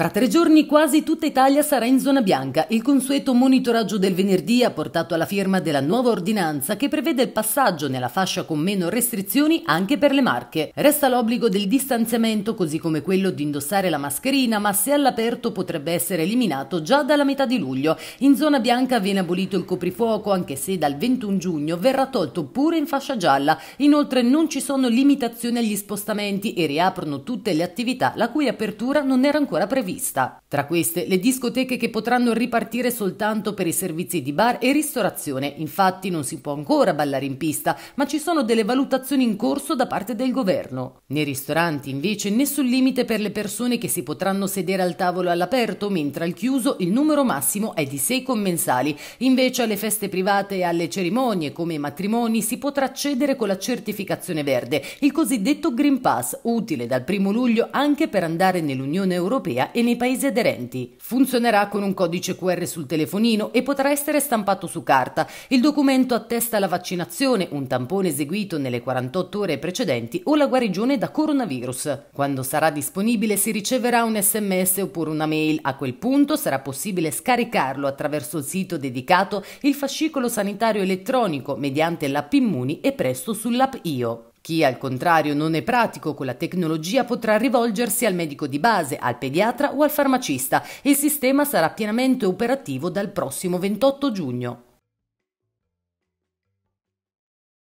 Fra tre giorni quasi tutta Italia sarà in zona bianca. Il consueto monitoraggio del venerdì ha portato alla firma della nuova ordinanza che prevede il passaggio nella fascia con meno restrizioni anche per le marche. Resta l'obbligo del distanziamento così come quello di indossare la mascherina, ma se all'aperto potrebbe essere eliminato già dalla metà di luglio. In zona bianca viene abolito il coprifuoco anche se dal 21 giugno verrà tolto pure in fascia gialla. Inoltre non ci sono limitazioni agli spostamenti e riaprono tutte le attività la cui apertura non era ancora prevista vista. Tra queste le discoteche che potranno ripartire soltanto per i servizi di bar e ristorazione. Infatti non si può ancora ballare in pista, ma ci sono delle valutazioni in corso da parte del governo. Nei ristoranti invece nessun limite per le persone che si potranno sedere al tavolo all'aperto, mentre al chiuso il numero massimo è di 6 commensali. Invece alle feste private e alle cerimonie come i matrimoni si potrà accedere con la certificazione verde, il cosiddetto Green Pass, utile dal 1 luglio anche per andare nell'Unione Europea e nei paesi aderenti. Funzionerà con un codice QR sul telefonino e potrà essere stampato su carta. Il documento attesta la vaccinazione, un tampone eseguito nelle 48 ore precedenti o la guarigione da coronavirus. Quando sarà disponibile si riceverà un sms oppure una mail. A quel punto sarà possibile scaricarlo attraverso il sito dedicato, il fascicolo sanitario elettronico mediante l'app Immuni e presto sull'app IO. Chi al contrario non è pratico con la tecnologia potrà rivolgersi al medico di base, al pediatra o al farmacista. Il sistema sarà pienamente operativo dal prossimo 28 giugno.